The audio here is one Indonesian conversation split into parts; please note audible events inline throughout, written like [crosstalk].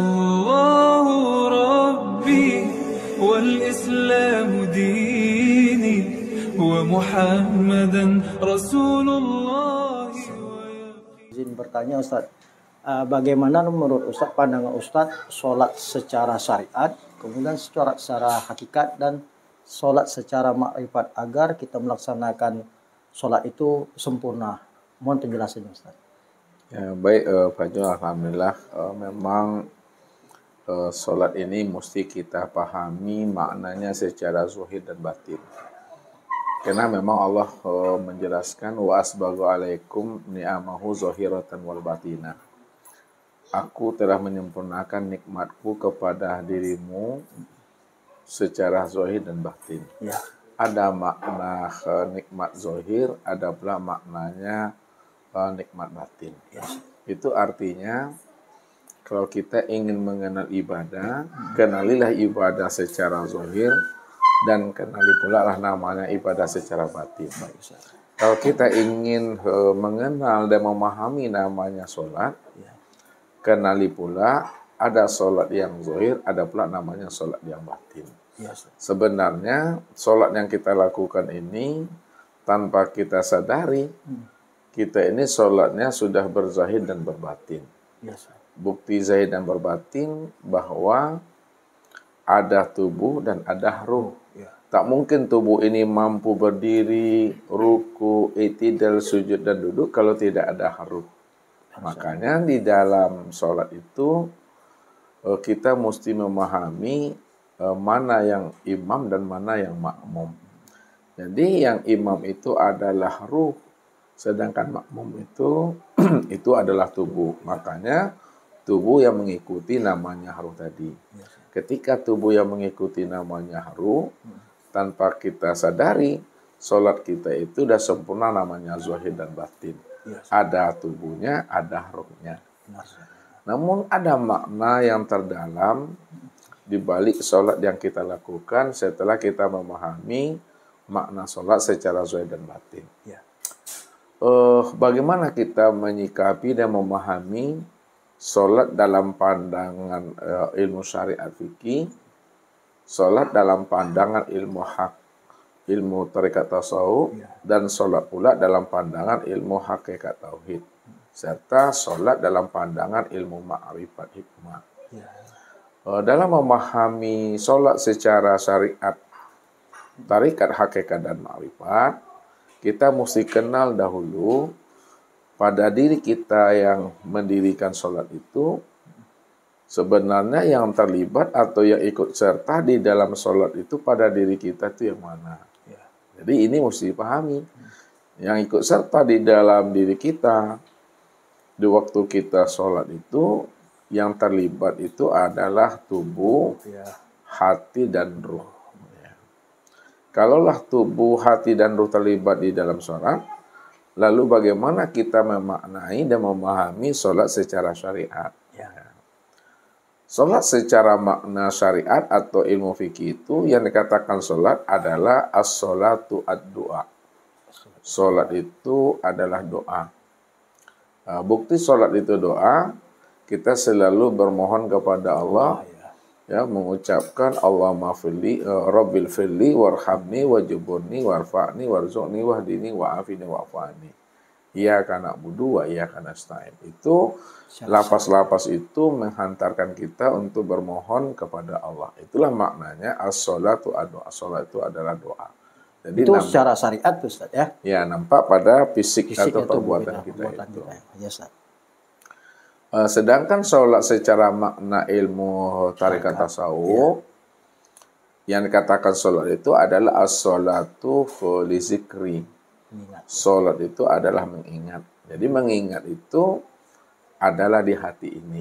الله ربي والإسلام ديني ومحمدا رسول الله izin bertanya Ustaz ah, bagaimana menurut Ustaz pandangan Ustaz sholat secara syariat kemudian secara secara hakikat dan sholat secara makrifat agar kita melaksanakan sholat itu sempurna mohon penjelasannya Ustaz ya, baik uh, Pak Jo Alhamdulillah uh, memang Eh, sholat ini mesti kita pahami maknanya secara zuhir dan batin. Karena memang Allah eh, menjelaskan wa asbagu alaikum ni'amahu zahiratan wal batina. Aku telah menyempurnakan nikmatku kepada dirimu secara zahir dan batin. Ya. Ada makna eh, nikmat zahir, ada pula maknanya nikmat batin. Ya. Itu artinya kalau kita ingin mengenal ibadah, kenalilah ibadah secara zahir dan kenali pula lah namanya ibadah secara batin. Kalau kita ingin e, mengenal dan memahami namanya sholat, kenali pula ada sholat yang zahir, ada pula namanya sholat yang batin. Sebenarnya sholat yang kita lakukan ini tanpa kita sadari, hmm. kita ini sholatnya sudah berzahir dan berbatin. Yes bukti zahir dan berbatin bahwa ada tubuh dan ada ruh. Ya. Tak mungkin tubuh ini mampu berdiri, ruku, itidal, sujud dan duduk kalau tidak ada ruh. Makanya di dalam sholat itu eh, kita mesti memahami eh, mana yang imam dan mana yang makmum. Jadi yang imam itu adalah ruh, sedangkan makmum itu [clears throat] itu adalah tubuh. Makanya tubuh yang mengikuti namanya haru tadi. Iya, Ketika tubuh yang mengikuti namanya haru, hmm. tanpa kita sadari, sholat kita itu sudah sempurna namanya zuhid dan batin. Iya, ada tubuhnya, ada harunya. Namun ada makna yang terdalam di balik sholat yang kita lakukan setelah kita memahami makna sholat secara zuhid dan batin. Uh, bagaimana kita menyikapi dan memahami Sholat dalam pandangan uh, ilmu syariat fikih, sholat dalam pandangan ilmu hak, ilmu tarekat tasawuf, ya. dan sholat pula dalam pandangan ilmu hakikat tauhid, serta sholat dalam pandangan ilmu ma'rifat hikmah. Uh, dalam memahami sholat secara syariat, tarekat, hakikat dan ma'rifat, kita mesti kenal dahulu pada diri kita yang mendirikan sholat itu, sebenarnya yang terlibat atau yang ikut serta di dalam sholat itu pada diri kita itu yang mana. Ya. Jadi ini mesti dipahami. Yang ikut serta di dalam diri kita, di waktu kita sholat itu, yang terlibat itu adalah tubuh, ya. hati, dan ruh. Ya. Kalaulah tubuh, hati, dan ruh terlibat di dalam sholat, Lalu bagaimana kita memaknai dan memahami sholat secara syariat? Ya. Sholat secara makna syariat atau ilmu fikih itu yang dikatakan sholat adalah as-sholatu ad-doa. Sholat itu adalah doa. Nah, bukti sholat itu doa, kita selalu bermohon kepada Allah ya ya mengucapkan Allah mafili uh, eh, Rabbil fili warhamni wajuburni warfa'ni warzuqni wahdini wa'afini wa'fani Ia karena budu wa ia karena stain. Itu lapas-lapas itu menghantarkan kita untuk bermohon kepada Allah. Itulah maknanya as-salatu doa. As-salat itu adalah doa. Jadi itu nampak, secara syariat Ustaz ya. Ya, nampak pada fisik, fisik atau, perbuatan, ya, perbuatan, kita, kita itu. Kita, ya, iya, Eh, sedangkan sholat secara makna ilmu tarikat tasawuf, ya. yang dikatakan sholat itu adalah as-sholatu zikri. Sholat itu adalah mengingat. Jadi mengingat itu adalah di hati ini.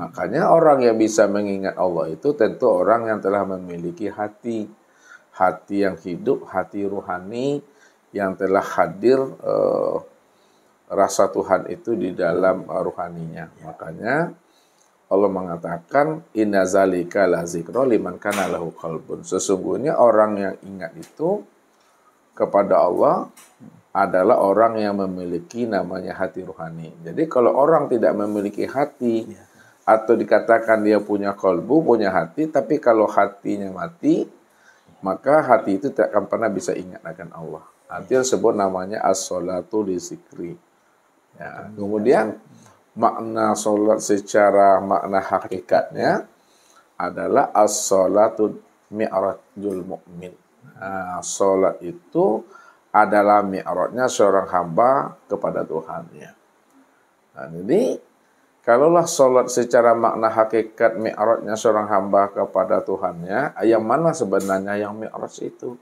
Makanya orang yang bisa mengingat Allah itu tentu orang yang telah memiliki hati. Hati yang hidup, hati ruhani yang telah hadir uh, rasa Tuhan itu di dalam uh, rohaninya. Makanya Allah mengatakan inna zalika la zikra liman kana lahu qalbun. Sesungguhnya orang yang ingat itu kepada Allah adalah orang yang memiliki namanya hati rohani. Jadi kalau orang tidak memiliki hati iya. atau dikatakan dia punya kolbu, punya hati, tapi kalau hatinya mati, maka hati itu tidak akan pernah bisa ingat akan Allah. Nanti sebut namanya as-salatu li zikri. Ya. Kemudian makna solat secara makna hakikatnya adalah as-salatu mi'rajul mu'min. Nah, solat itu adalah mi'rajnya seorang hamba kepada Tuhannya. Nah, jadi kalaulah solat secara makna hakikat mi'rajnya seorang hamba kepada Tuhannya, yang mana sebenarnya yang mi'raj itu?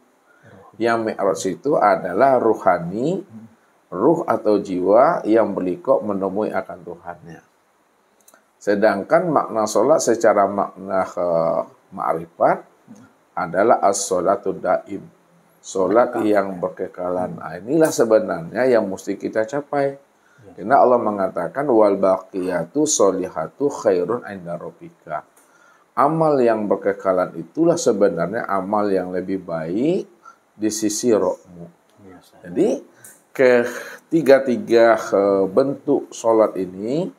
Yang mi'raj itu adalah ruhani hmm ruh atau jiwa yang berlikok menemui akan Tuhannya. Sedangkan makna sholat secara makna uh, ma'rifat adalah as sholatu daim. Solat yang berkekalan. Nah, inilah sebenarnya yang mesti kita capai. Ya. Karena Allah mengatakan wal baqiyatu sholihatu khairun inda rabbika. Amal yang berkekalan itulah sebenarnya amal yang lebih baik di sisi rohmu. Iya, Jadi ketiga-tiga eh, bentuk solat ini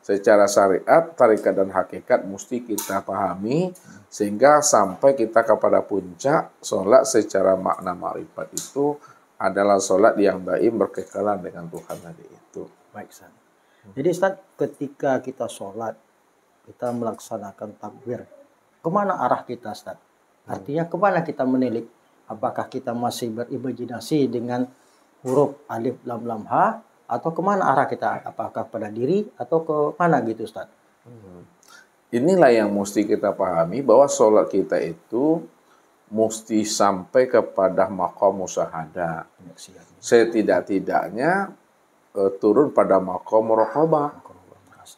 secara syariat, tarikat dan hakikat mesti kita pahami sehingga sampai kita kepada puncak solat secara makna marifat itu adalah solat yang baik berkekalan dengan Tuhan tadi itu. Baik, Ustaz. Jadi Ustaz, ketika kita solat kita melaksanakan takbir, kemana arah kita Ustaz? Artinya kemana kita menilik? Apakah kita masih berimajinasi dengan huruf alif lam lam ha atau kemana arah kita apakah pada diri atau ke mana gitu Ustaz? Hmm. Inilah yang mesti kita pahami bahwa sholat kita itu mesti sampai kepada makom musahada. Ya, ya. Setidak-tidaknya uh, turun pada makom murokoba.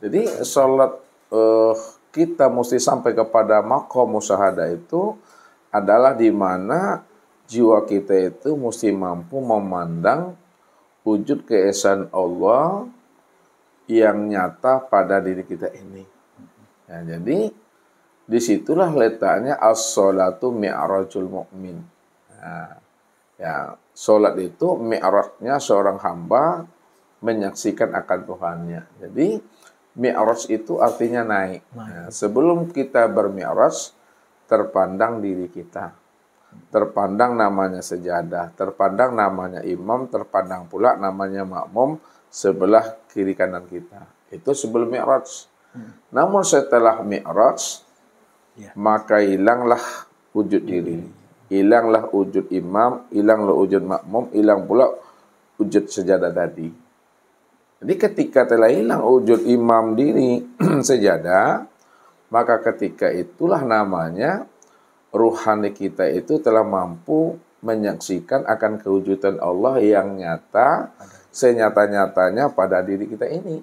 Jadi sholat uh, kita mesti sampai kepada makom musahada itu adalah di mana jiwa kita itu mesti mampu memandang wujud keesan Allah yang nyata pada diri kita ini. Ya, jadi disitulah letaknya as-salatu mi'rajul mu'min. Nah, ya, ya solat itu mi'rajnya seorang hamba menyaksikan akan Tuhannya. Jadi mi'raj itu artinya naik. Nah, sebelum kita bermi'raj, terpandang diri kita terpandang namanya sejadah, terpandang namanya imam, terpandang pula namanya makmum sebelah kiri kanan kita. Itu sebelum mi'raj. Hmm. Namun setelah mi'raj, ya. maka hilanglah wujud diri. Hmm. Hilanglah wujud imam, hilanglah wujud makmum, hilang pula wujud sejadah tadi. Jadi ketika telah hilang wujud imam diri [clears throat] sejadah, maka ketika itulah namanya ruhani kita itu telah mampu menyaksikan akan kewujudan Allah yang nyata senyata-nyatanya pada diri kita ini.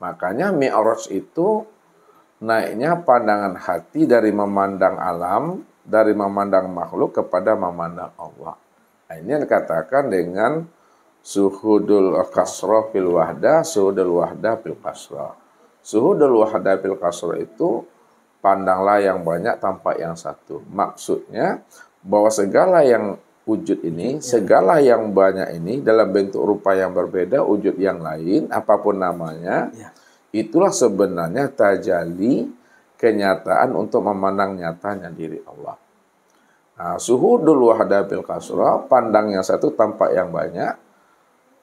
Makanya Mi'raj itu naiknya pandangan hati dari memandang alam, dari memandang makhluk kepada memandang Allah. Nah, ini yang dikatakan dengan suhudul kasroh fil wahda, suhudul wahda fil kasroh. Suhudul wahda fil kasroh itu pandanglah yang banyak tampak yang satu. Maksudnya bahwa segala yang wujud ini, ya. segala yang banyak ini dalam bentuk rupa yang berbeda, wujud yang lain, apapun namanya, ya. itulah sebenarnya tajali kenyataan untuk memandang nyatanya diri Allah. Nah, suhudul wahdabil kasra, pandang yang satu tampak yang banyak,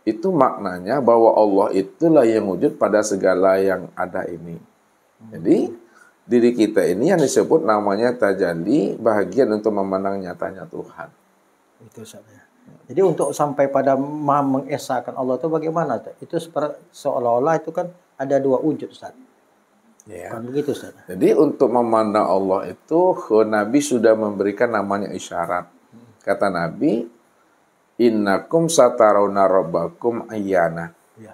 itu maknanya bahwa Allah itulah yang wujud pada segala yang ada ini. Jadi, hmm diri kita ini yang disebut namanya tajandi bahagian untuk memandang nyatanya Tuhan. Itu saja. Ya. Jadi untuk sampai pada mengesahkan Allah itu bagaimana? Itu seolah-olah itu kan ada dua wujud Ustaz. Ya. Bukan begitu Ustaz. Jadi untuk memandang Allah itu Nabi sudah memberikan namanya isyarat. Kata Nabi, "Innakum satarawna rabbakum ayyana." Ya.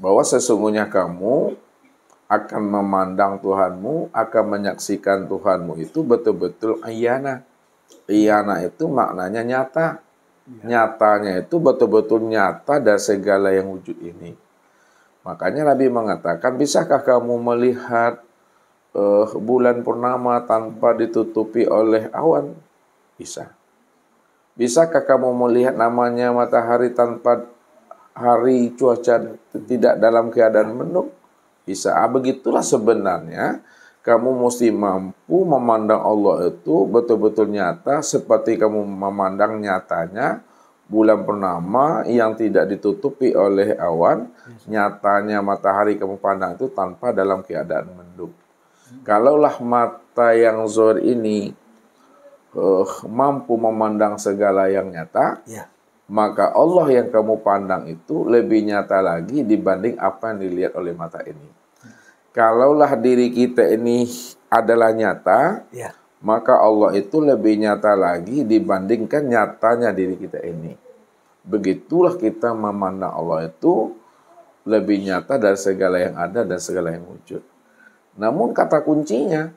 Bahwa sesungguhnya kamu akan memandang Tuhanmu, akan menyaksikan Tuhanmu itu betul-betul ayana. Iyana itu maknanya nyata. Iya. Nyatanya itu betul-betul nyata dari segala yang wujud ini. Makanya Nabi mengatakan, bisakah kamu melihat uh, bulan purnama tanpa ditutupi oleh awan? Bisa. Bisakah kamu melihat namanya matahari tanpa hari cuaca tidak dalam keadaan mendung? bisa. Ah, begitulah sebenarnya kamu mesti mampu memandang Allah itu betul-betul nyata seperti kamu memandang nyatanya bulan purnama yang tidak ditutupi oleh awan, nyatanya matahari kamu pandang itu tanpa dalam keadaan mendung. Kalaulah mata yang zor ini uh, mampu memandang segala yang nyata, ya maka Allah yang kamu pandang itu lebih nyata lagi dibanding apa yang dilihat oleh mata ini. Kalaulah diri kita ini adalah nyata, ya. maka Allah itu lebih nyata lagi dibandingkan nyatanya diri kita ini. Begitulah kita memandang Allah itu lebih nyata dari segala yang ada dan segala yang wujud. Namun kata kuncinya,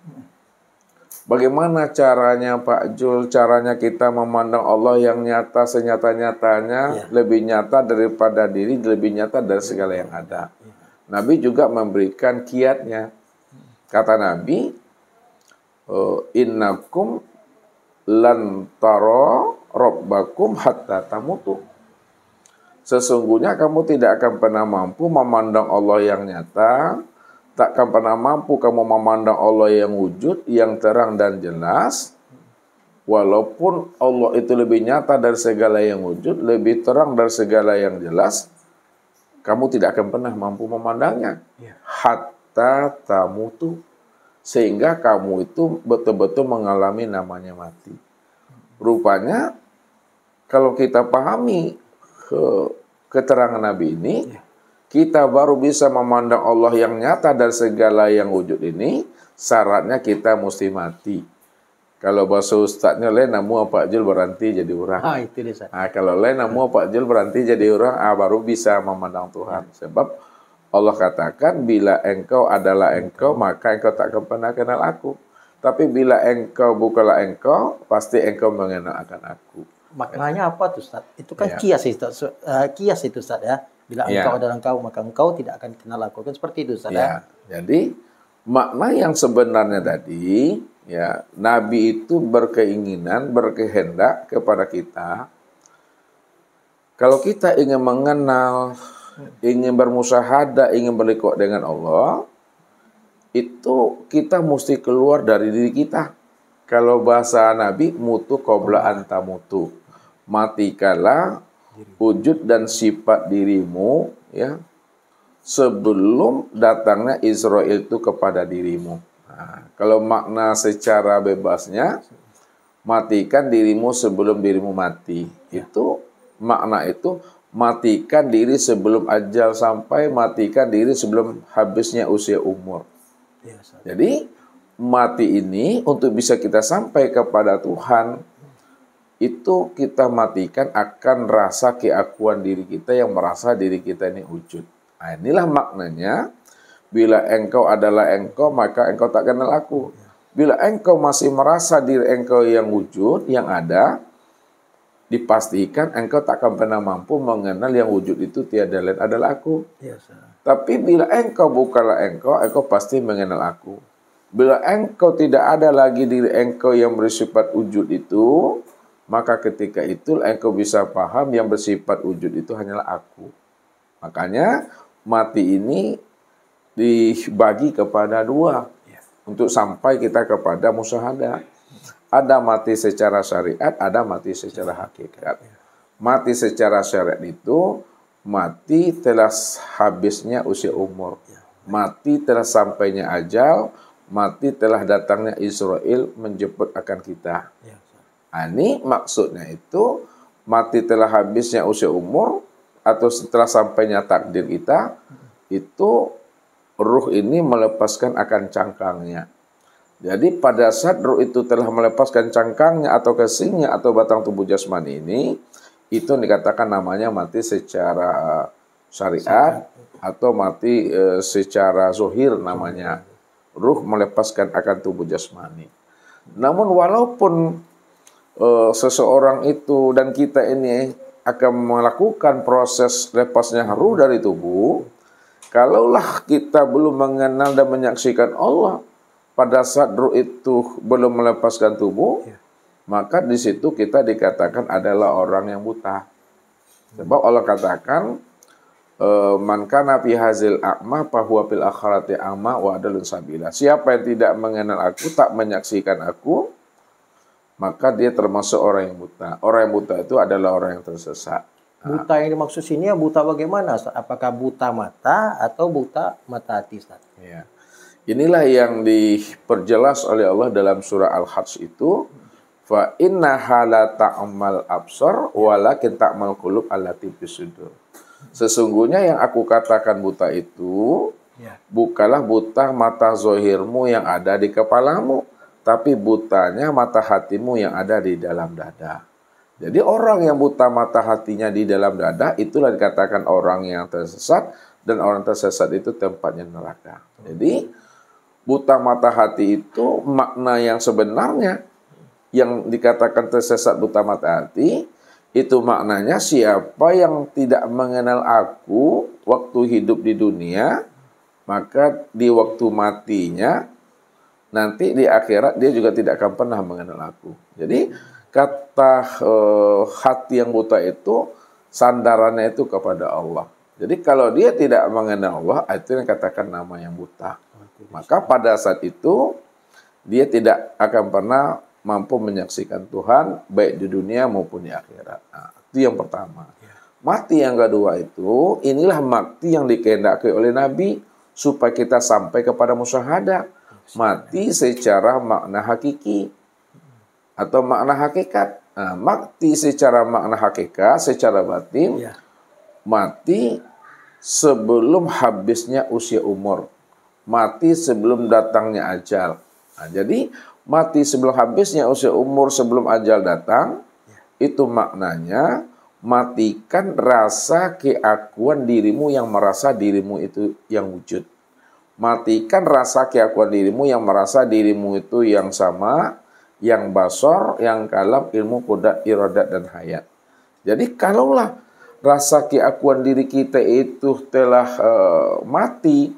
Bagaimana caranya Pak Jul, caranya kita memandang Allah yang nyata senyata-nyatanya, ya. lebih nyata daripada diri, lebih nyata dari segala yang ada. Ya. Nabi juga memberikan kiatnya. Kata Nabi, oh, innakum lantaro robbakum hatta tamutu. Sesungguhnya kamu tidak akan pernah mampu memandang Allah yang nyata, takkan pernah mampu kamu memandang Allah yang wujud, yang terang dan jelas. Walaupun Allah itu lebih nyata dari segala yang wujud, lebih terang dari segala yang jelas, kamu tidak akan pernah mampu memandangnya. Iya. Hatta tamu tuh sehingga kamu itu betul-betul mengalami namanya mati. Rupanya kalau kita pahami ke keterangan Nabi ini, ya kita baru bisa memandang Allah yang nyata dan segala yang wujud ini, syaratnya kita mesti mati. Kalau bahasa ustaznya lain namu Pak Jul berhenti jadi orang. Ah, itu dia, nah, kalau lain namu Pak Jul berhenti jadi orang, ah, baru bisa memandang Tuhan. Sebab Allah katakan, bila engkau adalah engkau, maka engkau tak akan pernah kenal aku. Tapi bila engkau bukalah engkau, pasti engkau mengenal akan aku. Maknanya apa tuh Ustaz? Itu kan ya. kias itu, uh, kias itu Ustaz ya Bila ya. engkau adalah engkau, maka engkau tidak akan kenal aku. Kan seperti itu, saudara. Ya. Iya. Jadi makna yang sebenarnya tadi, ya Nabi itu berkeinginan, berkehendak kepada kita. Kalau kita ingin mengenal, ingin bermusahada, ingin berlikok dengan Allah, itu kita mesti keluar dari diri kita. Kalau bahasa Nabi, mutu anta mutu. Matikanlah wujud dan sifat dirimu ya sebelum datangnya Israel itu kepada dirimu. Nah, kalau makna secara bebasnya matikan dirimu sebelum dirimu mati. Ya. Itu makna itu matikan diri sebelum ajal sampai matikan diri sebelum habisnya usia umur. Ya, Jadi mati ini untuk bisa kita sampai kepada Tuhan itu kita matikan akan rasa keakuan diri kita yang merasa diri kita ini wujud. Nah, inilah maknanya bila engkau adalah engkau maka engkau tak kenal aku. Bila engkau masih merasa diri engkau yang wujud, yang ada, dipastikan engkau tak akan pernah mampu mengenal yang wujud itu tiada lain adalah aku. Yes, iya, Tapi bila engkau bukanlah engkau, engkau pasti mengenal aku. Bila engkau tidak ada lagi diri engkau yang bersifat wujud itu, maka ketika itu engkau bisa paham yang bersifat wujud itu hanyalah aku. Makanya mati ini dibagi kepada dua iya. untuk sampai kita kepada musyahadah. Ada mati secara syariat, ada mati secara hakikat. Iya. Mati secara syariat itu mati telah habisnya usia umur. Iya. Mati telah sampainya ajal, mati telah datangnya Israel menjemput akan kita. Ani maksudnya itu mati telah habisnya usia umur atau setelah sampainya takdir kita itu ruh ini melepaskan akan cangkangnya. Jadi pada saat ruh itu telah melepaskan cangkangnya atau kesingnya atau batang tubuh jasmani ini, itu dikatakan namanya mati secara eh, syariat atau mati eh, secara zuhir namanya. Ruh melepaskan akan tubuh jasmani. Namun walaupun uh, seseorang itu dan kita ini akan melakukan proses lepasnya haru dari tubuh, kalaulah kita belum mengenal dan menyaksikan Allah pada saat ruh itu belum melepaskan tubuh, ya. maka di situ kita dikatakan adalah orang yang buta. Sebab Allah katakan, eh, man kana fi hazil akma, fahuwa fil akharati amma wa adalun sabila. Siapa yang tidak mengenal aku, tak menyaksikan aku, maka dia termasuk orang yang buta. Orang yang buta itu adalah orang yang tersesat. Buta yang dimaksud sini ya buta bagaimana? Apakah buta mata atau buta mata hati? Ya. Inilah yang diperjelas oleh Allah dalam surah Al-Hajj itu. Fa inna hala ta'mal absar walakin ta'mal qulub bisudur. Sesungguhnya yang aku katakan buta itu iya. bukalah buta mata zohirmu yang ada di kepalamu tapi butanya mata hatimu yang ada di dalam dada. Jadi orang yang buta mata hatinya di dalam dada itulah dikatakan orang yang tersesat dan orang tersesat itu tempatnya neraka. Jadi buta mata hati itu makna yang sebenarnya yang dikatakan tersesat buta mata hati itu maknanya siapa yang tidak mengenal aku waktu hidup di dunia maka di waktu matinya nanti di akhirat dia juga tidak akan pernah mengenal aku. Jadi kata e, hati yang buta itu sandarannya itu kepada Allah. Jadi kalau dia tidak mengenal Allah, itu yang katakan nama yang buta. Maka pada saat itu dia tidak akan pernah mampu menyaksikan Tuhan baik di dunia maupun di akhirat. Nah, itu yang pertama. Ya. Mati yang kedua itu inilah mati yang dikehendaki oleh Nabi supaya kita sampai kepada musyahadah mati secara makna hakiki atau makna hakikat. Nah, mati secara makna hakikat, secara batin, ya. mati sebelum habisnya usia umur, mati sebelum datangnya ajal. Nah, jadi mati sebelum habisnya usia umur sebelum ajal datang, ya. itu maknanya matikan rasa keakuan dirimu yang merasa dirimu itu yang wujud matikan rasa keakuan dirimu yang merasa dirimu itu yang sama, yang basor, yang kalam, ilmu kuda, irodat dan hayat. Jadi kalaulah rasa keakuan diri kita itu telah e, mati,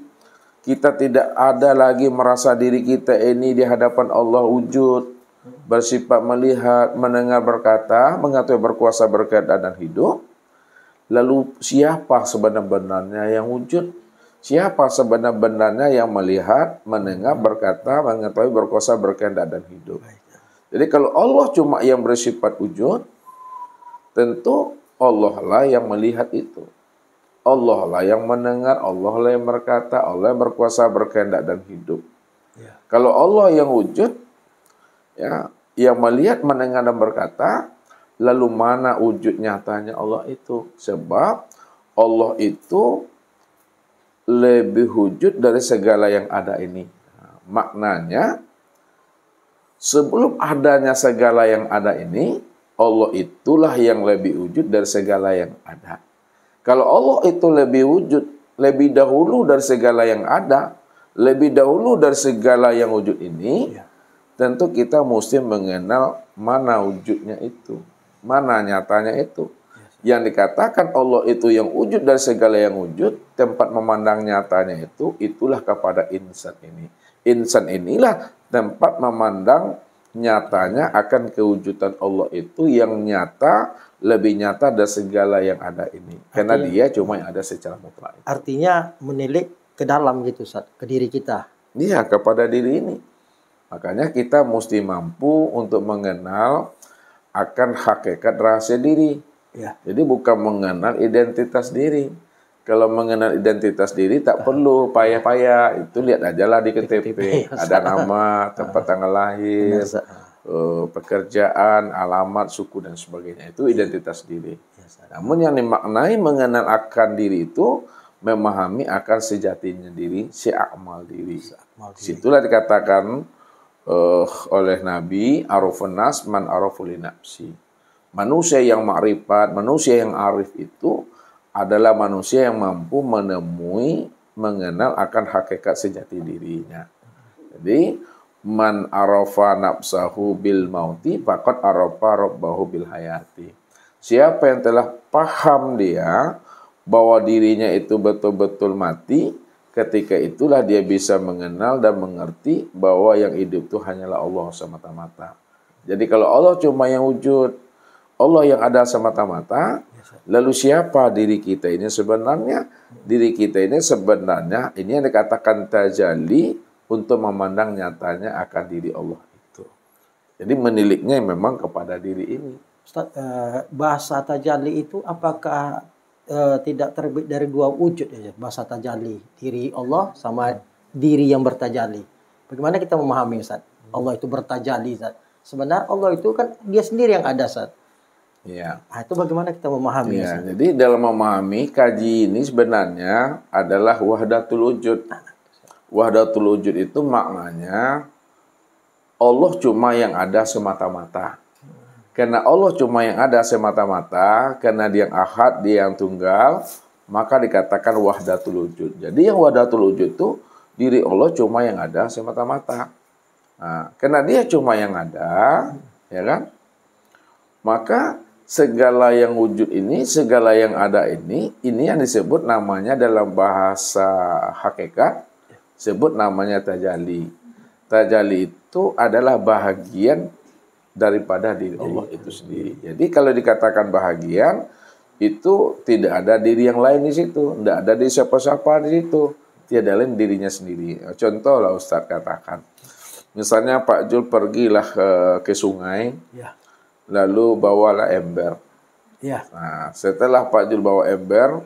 kita tidak ada lagi merasa diri kita ini di hadapan Allah wujud, bersifat melihat, mendengar berkata, mengatur berkuasa berkata, dan hidup, lalu siapa sebenarnya yang wujud? Siapa sebenarnya yang melihat, mendengar, berkata, mengetahui, berkuasa, berkehendak, dan hidup. Ya. Jadi kalau Allah cuma yang bersifat wujud, tentu Allah lah yang melihat itu. Allah lah yang mendengar, Allah lah yang berkata, Allah yang berkuasa, berkehendak, dan hidup. Ya. Kalau Allah yang wujud, ya, yang melihat, mendengar, dan berkata, lalu mana wujud nyatanya Allah itu? Sebab Allah itu lebih wujud dari segala yang ada ini. maknanya, sebelum adanya segala yang ada ini, Allah itulah yang lebih wujud dari segala yang ada. Kalau Allah itu lebih wujud, lebih dahulu dari segala yang ada, lebih dahulu dari segala yang wujud ini, ya. tentu kita mesti mengenal mana wujudnya itu, mana nyatanya itu. Yang dikatakan Allah itu yang wujud dari segala yang wujud, tempat memandang nyatanya itu, itulah kepada insan ini. Insan inilah tempat memandang nyatanya akan kewujudan Allah itu yang nyata, lebih nyata dari segala yang ada ini. Artinya, Karena dia cuma yang ada secara mutlak. Itu. Artinya menilik ke dalam gitu, Ustaz, ke diri kita. Iya, kepada diri ini. Makanya kita mesti mampu untuk mengenal akan hakikat rahasia diri. Ya. Jadi bukan mengenal identitas diri. Kalau mengenal identitas diri tak ah. perlu payah-payah. Itu lihat aja lah di KTP. Ya. Ada nama, [laughs] ah. tempat tanggal lahir, eh, pekerjaan, alamat, suku dan sebagainya. Itu identitas diri. Ya, Namun yang dimaknai mengenal akan diri itu memahami akan sejatinya diri, si akmal diri. Si Situlah dikatakan uh, oleh Nabi, arufunas man arufulinapsi. nafsi Manusia yang makrifat, manusia yang arif itu adalah manusia yang mampu menemui, mengenal akan hakikat sejati dirinya. Jadi, man arafa nafsahu bil mauti, faqad arafa rabbahu bil hayati. Siapa yang telah paham dia bahwa dirinya itu betul-betul mati, ketika itulah dia bisa mengenal dan mengerti bahwa yang hidup itu hanyalah Allah semata-mata. Jadi kalau Allah cuma yang wujud, Allah yang ada semata-mata. Lalu siapa diri kita ini sebenarnya? Diri kita ini sebenarnya ini yang dikatakan tajalli untuk memandang nyatanya akan diri Allah itu. Jadi meniliknya memang kepada diri ini. Ustaz, eh, bahasa tajali itu apakah eh, tidak terbit dari dua wujud ya bahasa tajali diri Allah sama diri yang bertajali. Bagaimana kita memahami Ustaz? Hmm. Allah itu bertajali Ustaz. Sebenarnya Allah itu kan dia sendiri yang ada Ustaz. Ya. Nah, itu bagaimana kita memahami? Ya, jadi dalam memahami kaji ini sebenarnya adalah wahdatul wujud. Wahdatul wujud itu maknanya Allah cuma yang ada semata-mata. Karena Allah cuma yang ada semata-mata, karena dia yang ahad, dia yang tunggal, maka dikatakan wahdatul wujud. Jadi yang wahdatul wujud itu diri Allah cuma yang ada semata-mata. Nah, karena dia cuma yang ada, ya kan? Maka segala yang wujud ini, segala yang ada ini, ini yang disebut namanya dalam bahasa hakikat, sebut namanya tajali. Tajali itu adalah bahagian daripada diri Allah itu sendiri. Jadi kalau dikatakan bahagian, itu tidak ada diri yang lain di situ, tidak ada di siapa-siapa di situ, tiada lain dirinya sendiri. Contoh lah Ustadz katakan, misalnya Pak Jul pergilah ke, sungai, ya lalu bawalah ember. Ya. Nah, setelah Pak Jul bawa ember,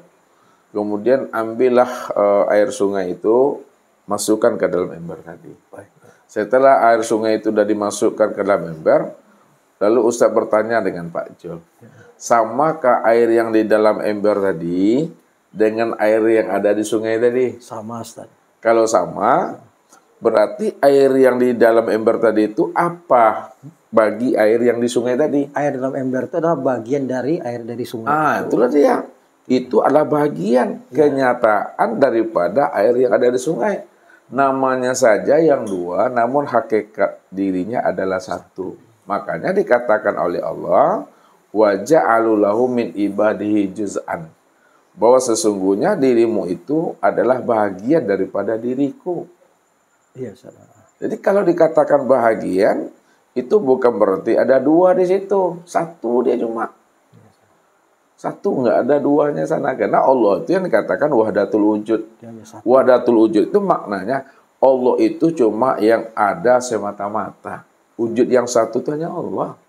kemudian ambillah uh, air sungai itu, masukkan ke dalam ember tadi. Setelah air sungai itu sudah dimasukkan ke dalam ember, lalu Ustaz bertanya dengan Pak Jul, ya. samakah air yang di dalam ember tadi dengan air yang ada di sungai tadi? Sama, Ustaz. Kalau sama, berarti air yang di dalam ember tadi itu apa? bagi air yang di sungai tadi. Air dalam ember itu adalah bagian dari air dari sungai. Ah, itulah dia. Itu adalah bagian ya. kenyataan daripada air yang ada di sungai. Namanya saja yang dua, namun hakikat dirinya adalah satu. Makanya dikatakan oleh Allah, wajah alulahu min ibadihi juz'an. Bahwa sesungguhnya dirimu itu adalah bagian daripada diriku. Iya, salah. Jadi kalau dikatakan bahagian, itu bukan berarti ada dua di situ. Satu dia cuma. Satu nggak ada duanya sana. Karena Allah itu yang dikatakan wahdatul wujud. Wahdatul wujud itu maknanya Allah itu cuma yang ada semata-mata. Wujud yang satu itu hanya Allah.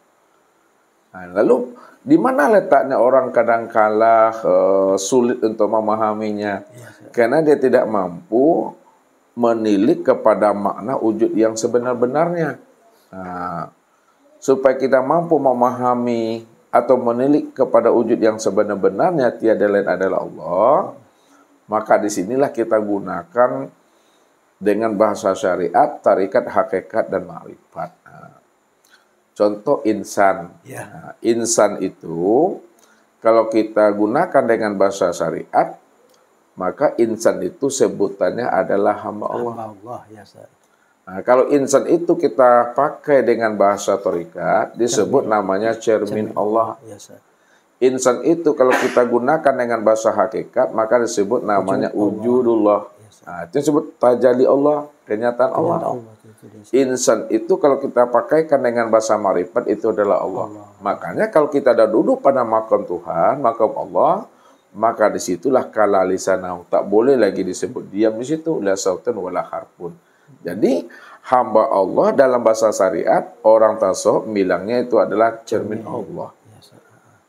Nah, lalu di mana letaknya orang kadangkala uh, eh, sulit untuk memahaminya iya, karena dia tidak mampu menilik kepada makna wujud yang sebenar-benarnya. Nah, supaya kita mampu memahami atau menilik kepada wujud yang sebenar-benarnya tiada lain adalah Allah, maka disinilah kita gunakan dengan bahasa syariat, tarikat, hakikat, dan ma'rifat. Nah, contoh insan. Ya. Nah, insan itu kalau kita gunakan dengan bahasa syariat, maka insan itu sebutannya adalah hamba Allah. Allah ya, Nah, kalau insan itu kita pakai dengan bahasa torika disebut namanya cermin, Allah. Iya, insan itu kalau kita gunakan dengan bahasa hakikat, maka disebut namanya wujudullah. Iya, nah, itu disebut tajali Allah, kenyataan, Allah. Insan itu kalau kita pakaikan dengan bahasa marifat itu adalah Allah. Makanya kalau kita ada duduk pada makam Tuhan, makam Allah, maka disitulah kalalisanau Tak boleh lagi disebut diam di La sautan wala harpun. Jadi hamba Allah dalam bahasa syariat orang tasawuf bilangnya itu adalah cermin Allah.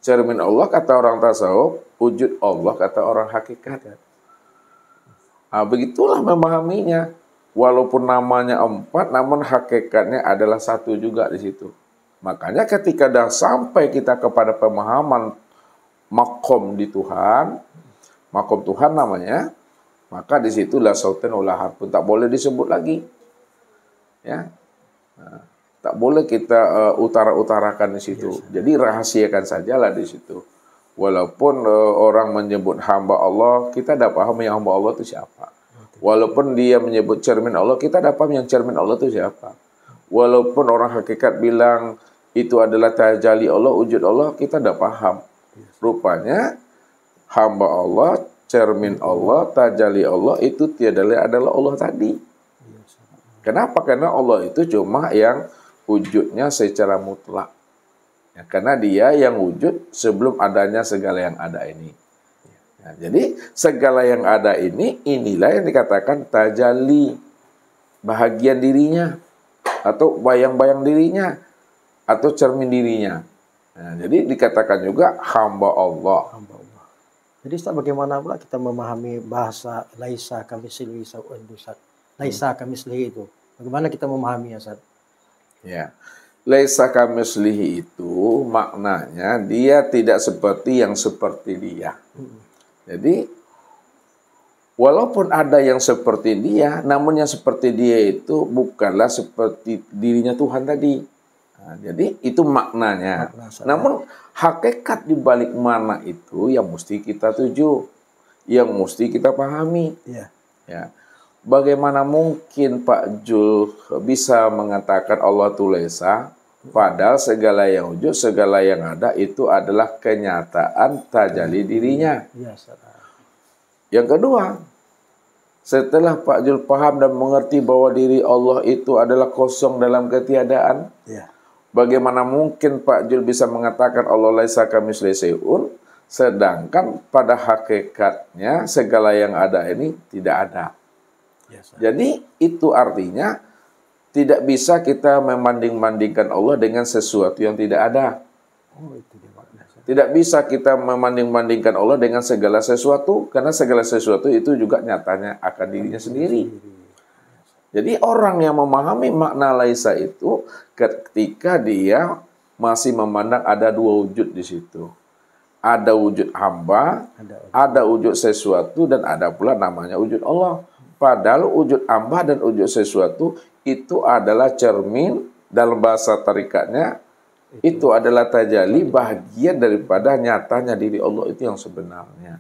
Cermin Allah kata orang tasawuf, wujud Allah kata orang hakikat. Nah, begitulah memahaminya. Walaupun namanya empat, namun hakikatnya adalah satu juga di situ. Makanya ketika dah sampai kita kepada pemahaman makom di Tuhan, makom Tuhan namanya, maka di situ la sautan olah harpun tak boleh disebut lagi. Ya. Nah, tak boleh kita uh, utara-utarakan di situ. Yes. Iya, Jadi rahasiakan sajalah di situ. Walaupun uh, orang menyebut hamba Allah, kita dapat paham yang hamba Allah itu siapa. Walaupun dia menyebut cermin Allah, kita dapat paham yang cermin Allah itu siapa. Walaupun orang hakikat bilang itu adalah tajali Allah, wujud Allah, kita dapat paham. Iya, Rupanya hamba Allah cermin Allah, tajali Allah itu tiada lain adalah Allah tadi. Kenapa? Karena Allah itu cuma yang wujudnya secara mutlak. Ya, karena dia yang wujud sebelum adanya segala yang ada ini. Nah, jadi segala yang ada ini inilah yang dikatakan tajali bahagian dirinya atau bayang-bayang dirinya atau cermin dirinya. Nah, jadi dikatakan juga hamba Allah. Hamba jadi Ustaz bagaimana pula kita memahami bahasa laisa kami silwi Ustaz? Laisa kami hmm. kami itu. Bagaimana kita memahaminya Ustaz? Ya. Laisa kamislihi itu maknanya dia tidak seperti yang seperti dia. Hmm. Jadi walaupun ada yang seperti dia, namun yang seperti dia itu bukanlah seperti dirinya Tuhan tadi. Nah, jadi itu maknanya. Makna Namun hakikat di balik mana itu yang mesti kita tuju, yang mesti kita pahami. Ya. ya. Bagaimana mungkin Pak Jul bisa mengatakan Allah Tulesa padahal segala yang wujud, segala yang ada itu adalah kenyataan tajali dirinya. Ya, yang kedua, setelah Pak Jul paham dan mengerti bahwa diri Allah itu adalah kosong dalam ketiadaan, ya Bagaimana mungkin Pak Jul bisa mengatakan Allah laisa kamisli seun, sedangkan pada hakikatnya segala yang ada ini tidak ada. Yes, Jadi itu artinya tidak bisa kita memanding-mandingkan Allah dengan sesuatu yang tidak ada. Oh, itu dia. Tidak bisa kita memanding-bandingkan Allah dengan segala sesuatu, karena segala sesuatu itu juga nyatanya akan dirinya sendiri. Jadi orang yang memahami makna laisa itu ketika dia masih memandang ada dua wujud di situ. Ada wujud hamba, ada wujud, ada wujud sesuatu, dan ada pula namanya wujud Allah. Padahal wujud hamba dan wujud sesuatu itu adalah cermin dalam bahasa tarikatnya itu, adalah tajali bahagia daripada nyatanya diri Allah itu yang sebenarnya.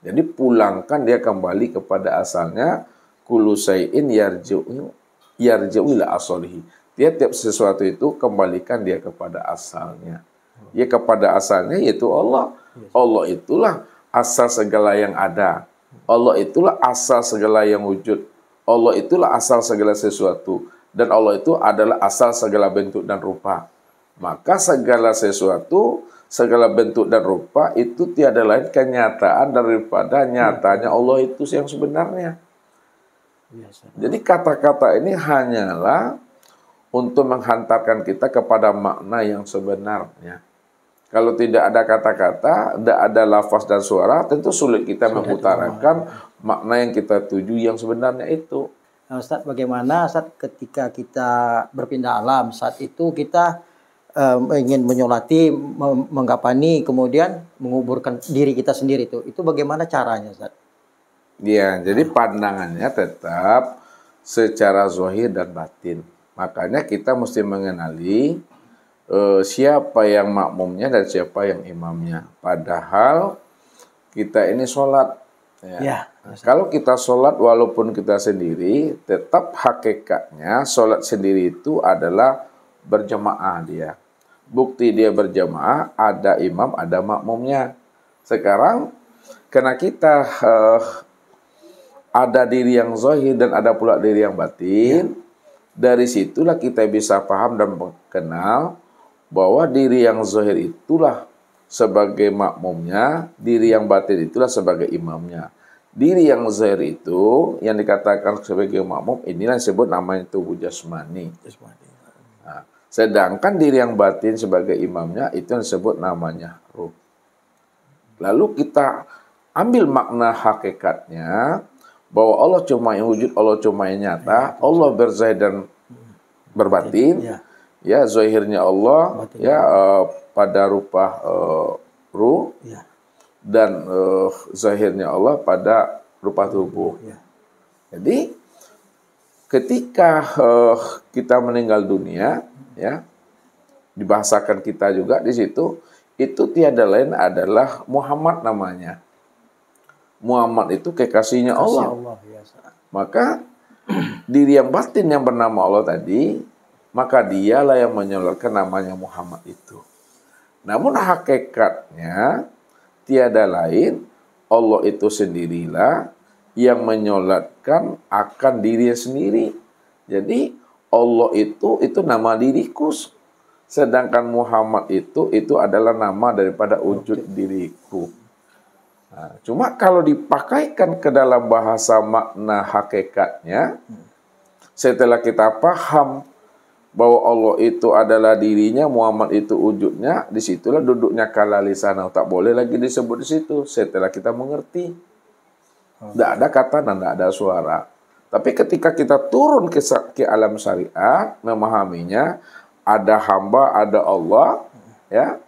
Jadi pulangkan dia kembali kepada asalnya kulusai'in yarji'u ila asalihi. Dia tiap sesuatu itu kembalikan dia kepada asalnya. Hmm. Ya kepada asalnya yaitu Allah. Allah itulah asal segala yang ada. Hmm. Allah itulah asal segala yang wujud. Allah itulah asal segala sesuatu dan Allah itu adalah asal segala bentuk dan rupa. Maka segala sesuatu, segala bentuk dan rupa itu tiada lain kenyataan daripada hmm. nyatanya Allah itu yang sebenarnya. Iya, Jadi kata-kata ini hanyalah untuk menghantarkan kita kepada makna yang sebenarnya. Kalau tidak ada kata-kata, tidak ada lafaz dan suara, tentu sulit kita sulit mengutarakan itu. makna yang kita tuju yang sebenarnya itu. Nah, Ustaz, bagaimana saat ketika kita berpindah alam, saat itu kita um, ingin menyolati, menggapani, kemudian menguburkan diri kita sendiri itu. Itu bagaimana caranya Ustaz? Iya, jadi pandangannya tetap secara zohir dan batin. Makanya kita mesti mengenali uh, siapa yang makmumnya dan siapa yang imamnya. Padahal kita ini sholat. Ya. ya Kalau kita sholat walaupun kita sendiri, tetap hakikatnya sholat sendiri itu adalah berjamaah dia. Bukti dia berjamaah, ada imam, ada makmumnya. Sekarang, karena kita uh, ada diri yang zahir dan ada pula diri yang batin. Ya. Dari situlah kita bisa paham dan mengenal bahwa diri yang zahir itulah sebagai makmumnya, diri yang batin itulah sebagai imamnya. Diri yang zahir itu yang dikatakan sebagai makmum inilah yang disebut namanya tubuh jasmani. jasmani. Nah, sedangkan diri yang batin sebagai imamnya itu yang disebut namanya ruh. Lalu kita ambil makna hakikatnya, bahwa Allah cuma yang wujud, Allah cuma yang nyata, Allah berzahir dan berbatin. Ya, ya zahirnya Allah batin. ya uh, pada rupa uh, ruh ya. dan uh, zahirnya Allah pada rupa tubuh. Ya. Jadi ketika uh, kita meninggal dunia ya dibahasakan kita juga di situ itu tiada lain adalah Muhammad namanya. Muhammad itu kekasihnya Allah. Allah iya, maka [clears throat] diri yang batin yang bernama Allah tadi, maka dialah yang menyalurkan namanya Muhammad itu. Namun hakikatnya tiada lain Allah itu sendirilah yang menyolatkan akan dirinya sendiri. Jadi Allah itu itu nama diriku. Sedangkan Muhammad itu itu adalah nama daripada wujud diriku. Ah, cuma kalau dipakaikan ke dalam bahasa makna hakikatnya, setelah kita paham bahwa Allah itu adalah dirinya, Muhammad itu wujudnya, disitulah duduknya kalalisa sana. Oh, tak boleh lagi disebut di situ setelah kita mengerti. Tidak ada kata dan tidak ada suara. Tapi ketika kita turun ke, ke alam syariah, memahaminya, ada hamba, ada Allah, ya,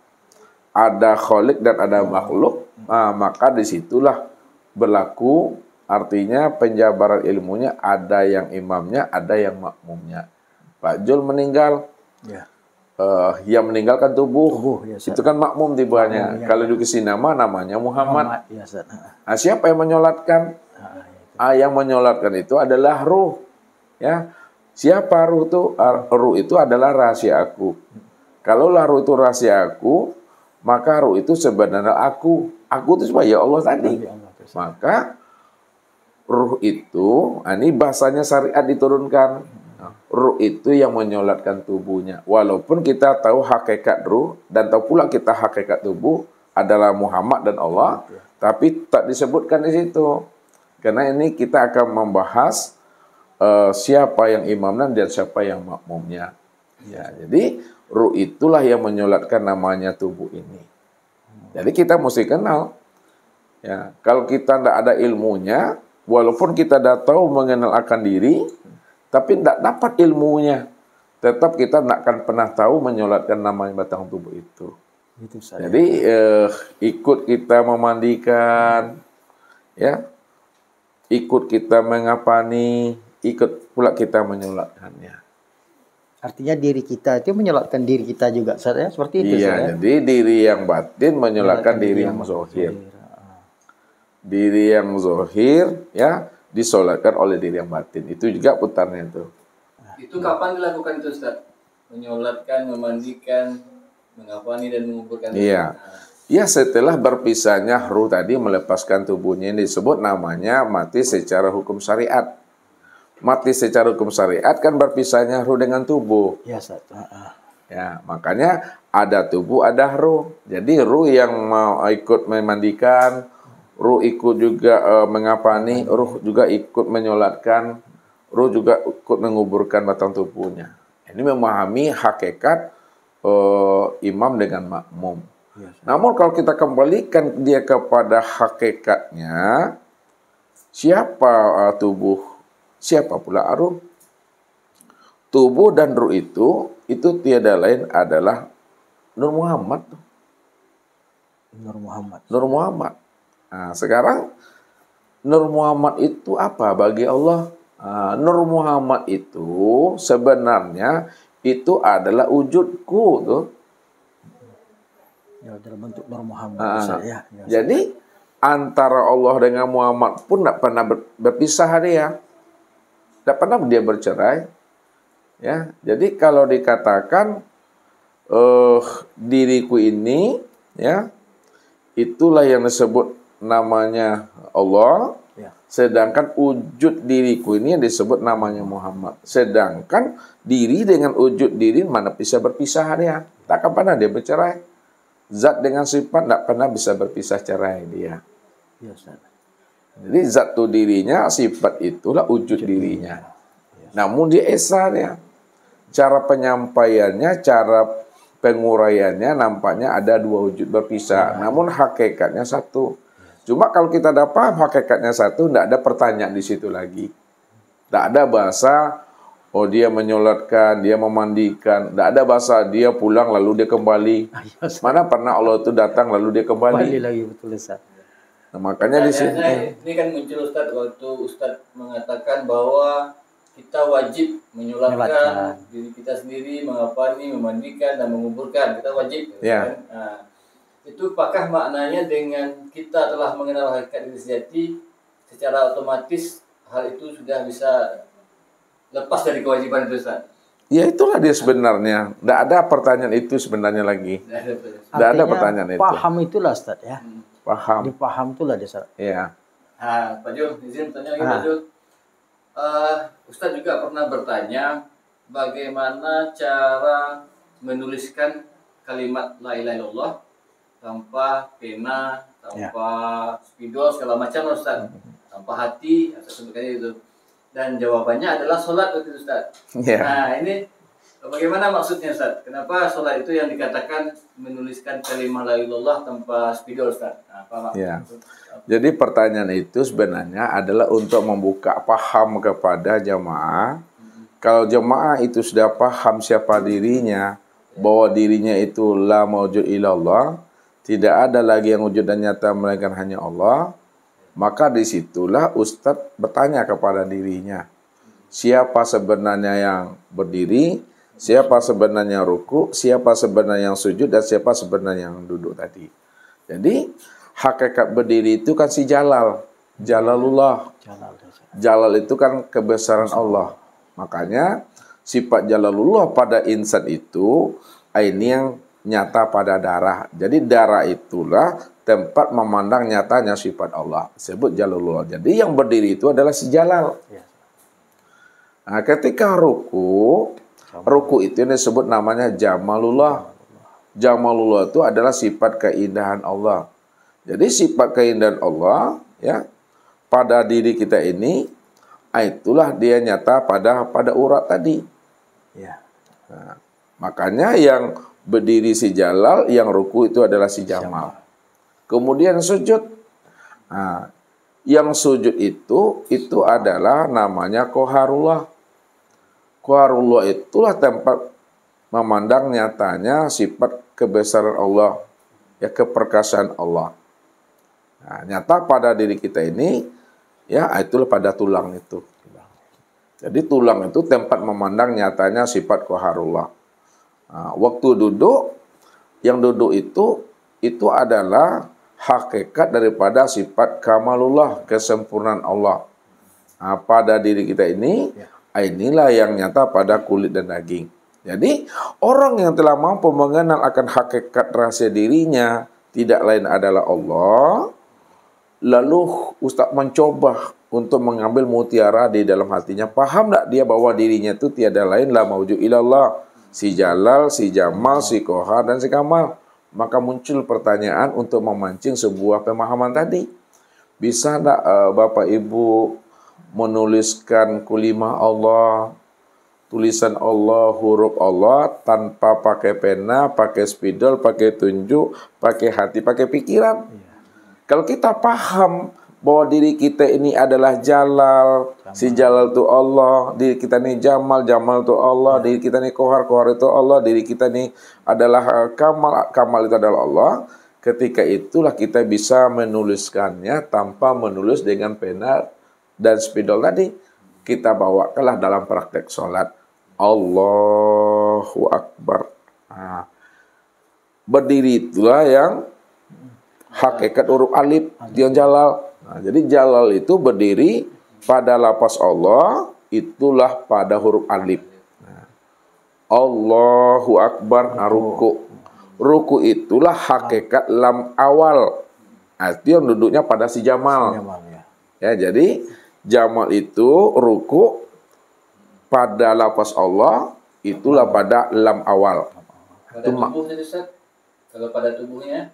ada kholik dan ada makhluk, Nah, maka disitulah berlaku artinya penjabaran ilmunya ada yang imamnya, ada yang makmumnya. Pak Jul meninggal, ya. uh, yang meninggalkan tubuh, tubuh ya, itu kan makmum tibanya. ya, Kalau ya. dikasih nama, namanya Muhammad. Muhammad ya, Nah, siapa yang menyolatkan? Nah, ah, yang menyolatkan itu adalah ruh. Ya, siapa ruh itu? Ah, ruh itu adalah rahasia aku. Kalau ruh itu rahasia aku, maka ruh itu sebenarnya aku. Aku itu cuma ya Allah tadi. Ya Maka ruh itu, ah, ini bahasanya syariat diturunkan. Hmm. Ruh itu yang menyolatkan tubuhnya. Walaupun kita tahu hakikat ruh dan tahu pula kita hakikat tubuh adalah Muhammad dan Allah, tapi tak disebutkan di situ. Karena ini kita akan membahas uh, siapa yang imam dan siapa yang makmumnya. Ya, jadi ruh itulah yang menyolatkan namanya tubuh ini. Jadi kita mesti kenal. Ya, kalau kita tidak ada ilmunya, walaupun kita tidak tahu mengenal akan diri, tapi tidak dapat ilmunya, tetap kita tidak akan pernah tahu menyolatkan nama batang tubuh itu. Itu saya. Jadi eh, ikut kita memandikan, ya, ikut kita mengapani, ikut pula kita menyolatkannya. Artinya diri kita itu menyolatkan diri kita juga, Ustaz ya? Seperti itu, Iya, saya. jadi diri yang batin menyolatkan diri yang zohir. Ah. Diri yang zohir, ya, disolatkan oleh diri yang batin. Itu juga putarnya itu. Itu kapan dilakukan itu, Ustaz? Menyolatkan, memandikan, mengapani, dan menguburkan. Iya. Ya setelah berpisahnya ruh tadi melepaskan tubuhnya ini disebut namanya mati secara hukum syariat mati secara hukum syariat kan berpisahnya ruh dengan tubuh. Ya, Ustaz. Ya, makanya ada tubuh, ada ruh. Jadi ruh yang mau ikut memandikan, ruh ikut juga uh, mengapani, ruh juga ikut menyolatkan, ruh juga ikut menguburkan batang tubuhnya. Ini memahami hakikat uh, imam dengan makmum. Ya, Namun kalau kita kembalikan dia kepada hakikatnya, siapa uh, tubuh Siapa pula Arum? Tubuh dan ruh itu, itu tiada lain adalah Nur Muhammad. Nur Muhammad. Nur Muhammad. Nah, sekarang Nur Muhammad itu apa bagi Allah? Nah, Nur Muhammad itu sebenarnya itu adalah wujudku tuh. Ya, dalam bentuk Nur Muhammad. Nah, ya, Jadi antara Allah dengan Muhammad pun tidak pernah berpisah dia. Tidak pernah dia bercerai. Ya, jadi kalau dikatakan uh, diriku ini, ya, itulah yang disebut namanya Allah. Ya. Sedangkan wujud diriku ini yang disebut namanya Muhammad. Sedangkan diri dengan wujud diri mana bisa berpisah ya? Tak akan pernah dia bercerai. Zat dengan sifat tidak pernah bisa berpisah cerai dia. Ya, Ustaz. Jadi zat itu dirinya, sifat itulah wujud dirinya. Namun di esanya, cara penyampaiannya, cara penguraiannya nampaknya ada dua wujud berpisah. Nah. Namun hakikatnya satu. Cuma kalau kita dapat hakikatnya satu, tidak ada pertanyaan di situ lagi. Tidak ada bahasa, oh dia menyolatkan, dia memandikan. Tidak ada bahasa, dia pulang lalu dia kembali. Ah, iya, Mana pernah Allah itu datang lalu dia kembali. Kembali lagi, betul Ustaz. Nah, makanya di nah, sini nah, ini kan muncul Ustadz waktu Ustadz mengatakan bahwa kita wajib menyulatkan diri kita sendiri, mengapani, memandikan dan menguburkan. Kita wajib. Ya. ya. Kan? Nah, itu apakah maknanya dengan kita telah mengenal hakikat diri sejati secara otomatis hal itu sudah bisa lepas dari kewajiban itu Ustaz? Ya itulah dia sebenarnya. Tidak ada pertanyaan itu sebenarnya lagi. Tidak ada pertanyaan itu. Paham itulah Ustaz ya. Hmm. Paham. Dipaham itulah dia Ya. Iya. Ah, Pak Jo, izin bertanya lagi Pak Jo. Uh, ah. Ah, Ustaz juga pernah bertanya bagaimana cara menuliskan kalimat la ilaha illallah tanpa pena, ya. tanpa ya. spidol segala macam Ustaz. Hmm. Tanpa hati, atau sebagainya itu. Dan jawabannya adalah sholat Ustaz. Yeah. Nah ini bagaimana maksudnya Ustaz? Kenapa sholat itu yang dikatakan menuliskan kalimat la ilallah tanpa spidol Ustaz? Nah, apa, yeah. Iya. Jadi pertanyaan itu sebenarnya adalah untuk membuka paham kepada jamaah. Hmm. Kalau jamaah itu sudah paham siapa dirinya, bahwa dirinya itu la maujud ilallah, tidak ada lagi yang wujud dan nyata melainkan hanya Allah maka disitulah Ustadz bertanya kepada dirinya, siapa sebenarnya yang berdiri, siapa sebenarnya ruku, siapa sebenarnya yang sujud, dan siapa sebenarnya yang duduk tadi. Jadi, hakikat berdiri itu kan si Jalal, Jalalullah. Jalal ya, itu kan kebesaran Allah. Makanya, sifat Jalalullah pada insan itu, ini yang nyata pada darah. Jadi darah itulah tempat memandang nyatanya sifat Allah sebut jalulullah. Jadi yang berdiri itu adalah si Jalal. Ya. Nah, ketika ruku, ruku itu yang disebut namanya Jamalullah. Jamalullah itu adalah sifat keindahan Allah. Jadi sifat keindahan Allah ya pada diri kita ini ah, itulah dia nyata pada pada urat tadi. Ya. Nah, makanya yang berdiri si Jalal, yang ruku itu adalah si Jamal. Jamal kemudian sujud. Nah, yang sujud itu itu adalah namanya koharullah. Koharullah itulah tempat memandang nyatanya sifat kebesaran Allah, ya keperkasaan Allah. Nah, nyata pada diri kita ini, ya itulah pada tulang itu. Jadi tulang itu tempat memandang nyatanya sifat koharullah. Nah, waktu duduk, yang duduk itu, itu adalah hakikat daripada sifat kamalullah, kesempurnaan Allah. Nah, pada diri kita ini, ya. ah, inilah yang nyata pada kulit dan daging. Jadi, orang yang telah mampu mengenal akan hakikat rahasia dirinya, tidak lain adalah Allah, lalu Ustaz mencoba untuk mengambil mutiara di dalam hatinya. Paham tak dia bahwa dirinya itu tiada lain lah mauju ilallah. Si Jalal, si Jamal, si Kohar, dan si Kamal maka muncul pertanyaan untuk memancing sebuah pemahaman tadi. Bisa tidak uh, eh, Bapak Ibu menuliskan kulima Allah, tulisan Allah, huruf Allah tanpa pakai pena, pakai spidol, pakai tunjuk, pakai hati, pakai pikiran? Iya. Kalau kita paham bahwa diri kita ini adalah Jalal, Jamal. si Jalal itu Allah, diri kita ini Jamal, Jamal itu Allah, ya. diri kita ini Kohar, Kohar itu Allah, diri kita ini adalah eh, Kamal, Kamal itu adalah Allah. Ketika itulah kita bisa menuliskannya tanpa menulis dengan pena dan spidol tadi. Kita bawa bawakanlah dalam praktek sholat. Allahu Akbar. Nah, berdiri itulah yang hakikat huruf alif dia Jalal. Nah, jadi Jalal itu berdiri pada lapas Allah, itulah pada huruf alif. Nah, Allahu Akbar nah, ruku. Ruku itulah hakikat lam awal. Artinya nah, duduknya pada si Jamal. Ya. ya. jadi Jamal itu ruku pada lapas Allah, itulah pada lam awal. Pada tubuhnya, Kalau pada tubuhnya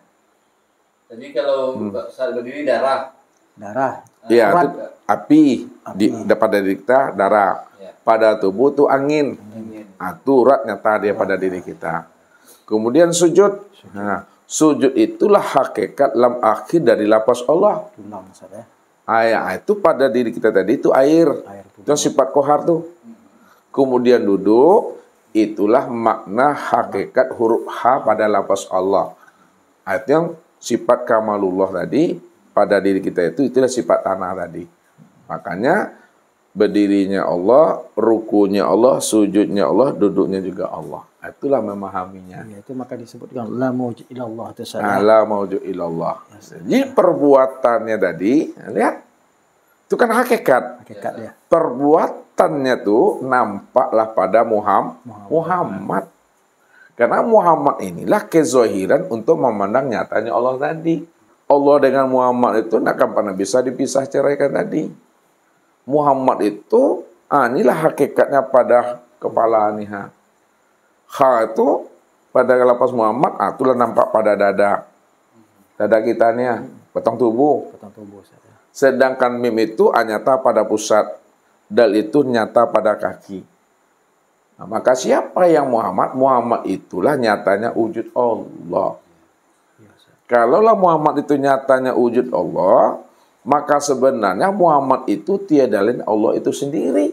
jadi kalau hmm. saat berdiri darah. Darah. Ah, iya, itu api, api. Di, dapat dari kita darah. Ya. Pada tubuh itu angin. angin. Nah, nyata dia pada diri iya. kita. Kemudian sujud. sujud. Nah, sujud itulah hakikat lam akhir dari lapas Allah. ayat ya. Ah, ya ah, itu pada diri kita tadi itu air. air itu sifat kohar tuh. Kemudian duduk, itulah makna hakikat huruf H pada lapas Allah. Ayat yang sifat kamalullah tadi pada diri kita itu itulah sifat tanah tadi. Makanya berdirinya Allah, rukunya Allah, sujudnya Allah, duduknya juga Allah. Nah, itulah memahaminya. Ya, itu maka disebutkan la mauju ilallah itu Nah, la mauju ilallah. Jadi perbuatannya tadi, lihat. Itu kan hakikat. Hakikat ya. Perbuatannya tuh nampaklah pada Muhammad. Muhammad. Muhammad. Karena Muhammad inilah kezohiran untuk memandang nyatanya Allah tadi. Allah dengan Muhammad itu tidak akan pernah bisa dipisah ceraikan tadi. Muhammad itu, ah, inilah hakikatnya pada kepala nih ha. itu pada lapas Muhammad, ah, itulah nampak pada dada. Dada kita ini, petang tubuh. tubuh. Ya. Sedangkan mim itu ah, nyata pada pusat. Dal itu nyata pada kaki. Nah, maka siapa yang Muhammad? Muhammad itulah nyatanya wujud Allah. Kalaulah Muhammad itu nyatanya wujud Allah, maka sebenarnya Muhammad itu tiada lain Allah itu sendiri.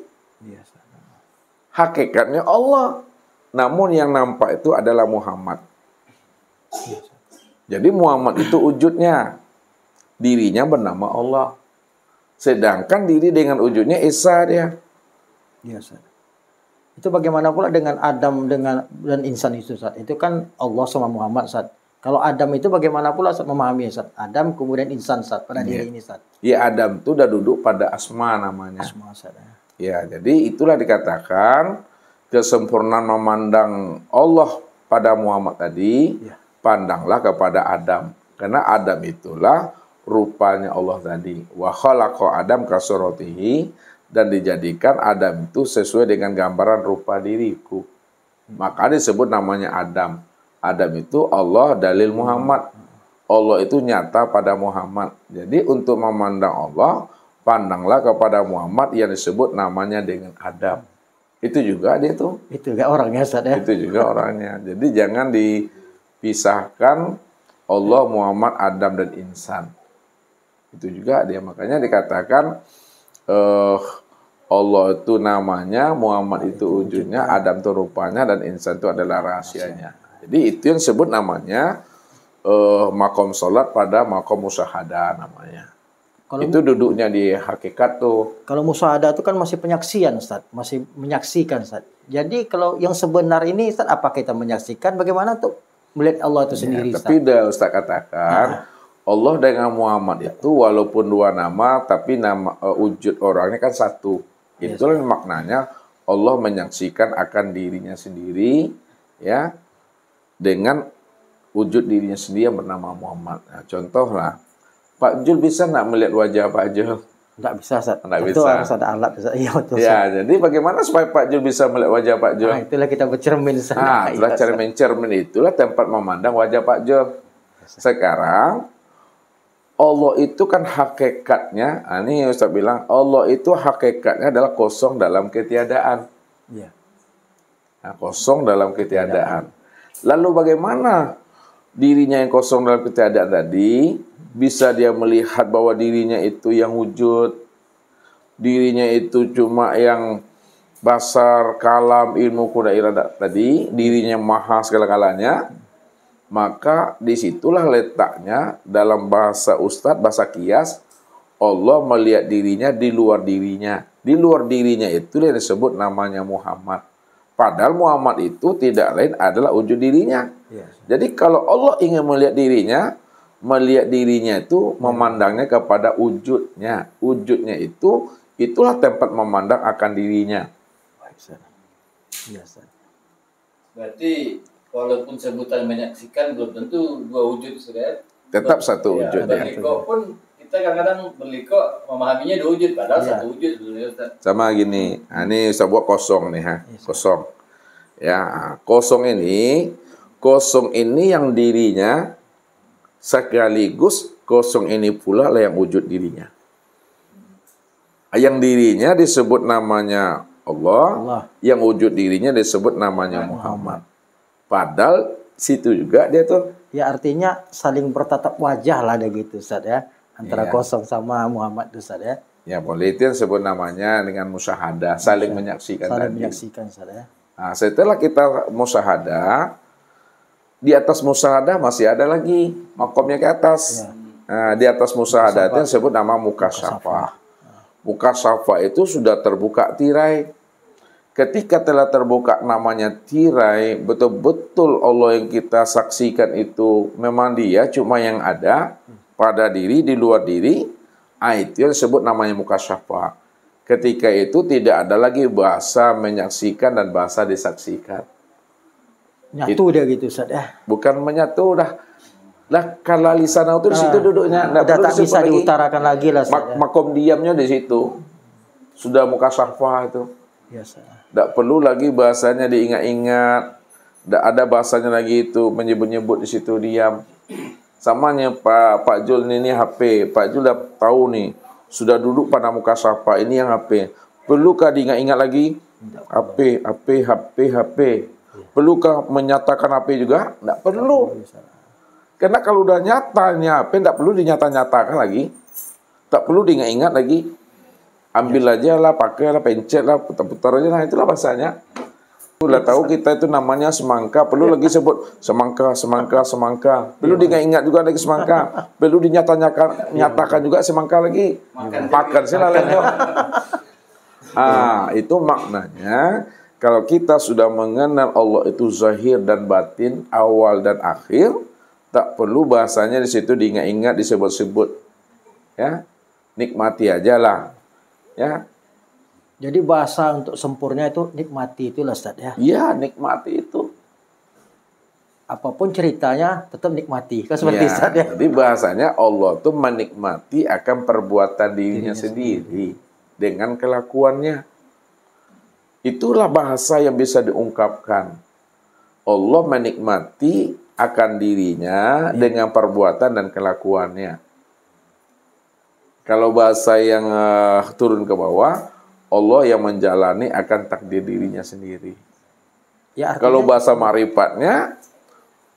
Hakikatnya Allah. Namun yang nampak itu adalah Muhammad. Jadi Muhammad itu wujudnya. Dirinya bernama Allah. Sedangkan diri dengan wujudnya Isa dia. Iya, itu bagaimana pula dengan Adam dengan dan insan itu saat itu kan Allah sama Muhammad saat. Kalau Adam itu bagaimana pula saat memahami saat Adam kemudian insan saat pada yeah. diri ini saat. ya Adam itu udah duduk pada asma namanya. Asma saat. Ya iya, jadi itulah dikatakan kesempurnaan memandang Allah pada Muhammad tadi. ya. Pandanglah kepada Adam karena Adam itulah rupanya Allah tadi. Wa khalaqa Adam kasuratihi dan dijadikan Adam itu sesuai dengan gambaran rupa diriku. Maka disebut namanya Adam. Adam itu Allah dalil Muhammad. Allah itu nyata pada Muhammad. Jadi untuk memandang Allah, pandanglah kepada Muhammad yang disebut namanya dengan Adam. Itu juga dia tuh. Itu juga orangnya Ustaz ya. Itu juga orangnya. Jadi jangan dipisahkan Allah, Muhammad, Adam dan insan. Itu juga dia makanya dikatakan uh, Allah itu namanya, Muhammad itu wujudnya, Adam itu rupanya, dan insan itu adalah rahasianya. Jadi itu yang disebut namanya uh, makom sholat pada makom musahada namanya. Kalau itu duduknya di hakikat tuh. Kalau musahada itu kan masih penyaksian Ustaz, masih menyaksikan Ustaz. Jadi kalau yang sebenar ini Ustaz apa kita menyaksikan bagaimana tuh melihat Allah itu ya, sendiri ya, Ustaz? Tapi dah Ustaz katakan nah. Allah dengan Muhammad itu walaupun dua nama tapi nama uh, wujud orangnya kan satu. Iya itulah maknanya Allah menyaksikan akan dirinya sendiri ya dengan wujud dirinya sendiri yang bernama Muhammad. Nah, contohlah Pak Jul bisa nggak melihat wajah Pak Jul? Nggak bisa, Sat. Nggak bisa. harus ada alat. Bisa. Iya, betul, Ya, jadi bagaimana supaya Pak Jul bisa melihat wajah Pak Jul? Nah, itulah kita bercermin, Ustaz. Nah, itulah cermin-cermin itulah tempat memandang wajah Pak Jul. Iya, Sekarang, Allah itu kan hakikatnya, ah, ini yang Ustaz bilang, Allah itu hakikatnya adalah kosong dalam ketiadaan. Ya. Nah, kosong dalam ketiadaan. Lalu bagaimana dirinya yang kosong dalam ketiadaan tadi, bisa dia melihat bahwa dirinya itu yang wujud, dirinya itu cuma yang basar, kalam, ilmu, kuda irada tadi, dirinya maha segala-galanya, maka disitulah letaknya dalam bahasa ustadz, bahasa kias, Allah melihat dirinya di luar dirinya. Di luar dirinya itu yang disebut namanya Muhammad. Padahal Muhammad itu tidak lain adalah wujud dirinya. Yes. Iya, Jadi kalau Allah ingin melihat dirinya, melihat dirinya itu memandangnya kepada wujudnya. Wujudnya itu, itulah tempat memandang akan dirinya. Baik, iya, Berarti walaupun sebutan menyaksikan belum tentu dua wujud sudah. Tetap satu iya, wujud. Ya, berliko pun kita kadang-kadang berliko memahaminya dua wujud, padahal ya. satu wujud sebenarnya Sama gini, ah, ini sebuah buat kosong nih ha, iya, kosong. Ya, ah, kosong ini, kosong ini yang dirinya sekaligus kosong ini pula lah yang wujud dirinya. Yang dirinya disebut namanya Allah, Allah. yang wujud dirinya disebut namanya Muhammad. Padahal situ juga dia tuh ya artinya saling bertatap wajah lah ada gitu Ustaz ya antara iya. kosong sama Muhammad Ustaz ya. Ya boleh itu sebut namanya dengan musyahadah saling iya. menyaksikan saling tadi. menyaksikan Ustaz ya. Nah, setelah kita musyahadah di atas musyahadah masih ada lagi makomnya ke atas. Ya. Nah, di atas musyahadah itu sebut nama mukasafah. Mukasafah itu sudah terbuka tirai ketika telah terbuka namanya tirai, betul-betul Allah yang kita saksikan itu memang dia cuma yang ada pada diri, di luar diri, itu yang disebut namanya muka syafa. Ketika itu tidak ada lagi bahasa menyaksikan dan bahasa disaksikan. Nyatu itu, dia gitu Ustaz ya. Bukan menyatu dah. Lah kalau lisanau itu di situ ah. duduknya. Nah, udah tak bisa lagi. diutarakan lagi lah Mak, ya. Makom diamnya di situ. Sudah muka syafa itu. Tidak perlu lagi bahasanya diingat-ingat. Tidak ada bahasanya lagi itu menyebut-nyebut di situ diam. Samanya Pak Pak Jul ini, ini HP. Pak Jul dah tahu nih sudah duduk pada muka sapa ini yang HP. Perlukah diingat-ingat lagi? HP, HP, HP, HP. Perlukah menyatakan HP juga? Tidak perlu. Karena kalau udah nyatanya HP, tidak perlu dinyata-nyatakan lagi. Tak perlu diingat-ingat lagi ambil aja lah pakai lah pencet lah putar-putar aja lah itulah bahasanya udah tahu kita itu namanya semangka perlu ya. lagi sebut semangka semangka semangka perlu ya. diingat juga lagi semangka [laughs] perlu dinyatakan nyatakan juga semangka lagi makan, makan sih lah ah itu maknanya kalau kita sudah mengenal Allah itu zahir dan batin awal dan akhir tak perlu bahasanya di situ diingat-ingat disebut-sebut ya nikmati aja lah Ya. Jadi bahasa untuk sempurna itu nikmati itu Ustaz ya. Iya, nikmati itu. Apapun ceritanya tetap nikmati. Kan seperti ya, Ustaz ya. Jadi bahasanya Allah tuh menikmati akan perbuatan dirinya, dirinya sendiri, sendiri dengan kelakuannya. Itulah bahasa yang bisa diungkapkan. Allah menikmati akan dirinya ya. dengan perbuatan dan kelakuannya. Kalau bahasa yang uh, turun ke bawah, Allah yang menjalani akan takdir dirinya sendiri. Ya, artinya... Kalau bahasa maripatnya,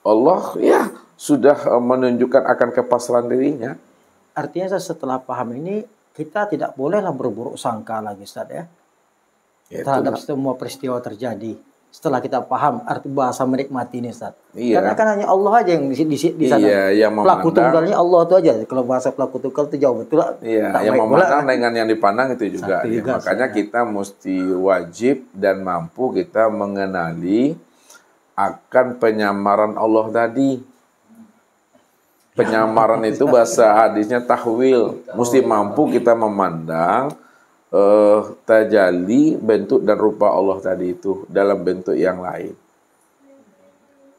Allah ya sudah eh, menunjukkan akan kepasrahan dirinya. Artinya setelah paham ini, kita tidak bolehlah berburuk sangka lagi, Ustaz ya. ya terhadap semua peristiwa terjadi setelah kita paham arti bahasa menikmati ini saat Iya. Karena kan hanya Allah aja yang di, di, di sana. Iya, yang Pelaku tunggalnya Allah itu aja. Kalau bahasa pelaku tunggal itu jauh betul. Iya, yang memandang kan. dengan yang dipandang itu juga. ya. juga Makanya saya. kita mesti wajib dan mampu kita mengenali akan penyamaran Allah tadi. Penyamaran itu bahasa hadisnya tahwil. Mesti mampu kita memandang uh, eh, tajali bentuk dan rupa Allah tadi itu dalam bentuk yang lain.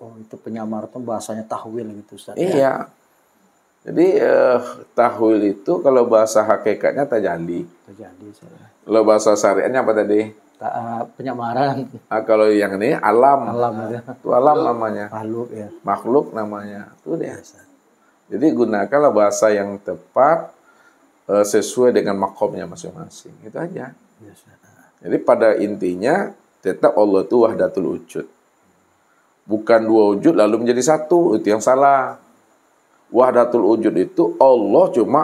Oh, itu penyamar itu bahasanya tahwil gitu Ustaz. Ya? Iya. Jadi uh, tahwil itu kalau bahasa hakikatnya tajali. Tajali. Ya. Kalau bahasa syariatnya apa tadi? Ta uh, penyamaran. Ah, kalau yang ini alam. Alam ya. Itu alam namanya. Makhluk ya. Makhluk namanya. Itu dia. Iya, Jadi gunakanlah bahasa yang tepat Eh, sesuai dengan makomnya masing-masing. Itu aja. Jadi pada intinya tetap Allah itu wahdatul wujud. Bukan dua wujud lalu menjadi satu, itu yang salah. Wahdatul wujud itu Allah cuma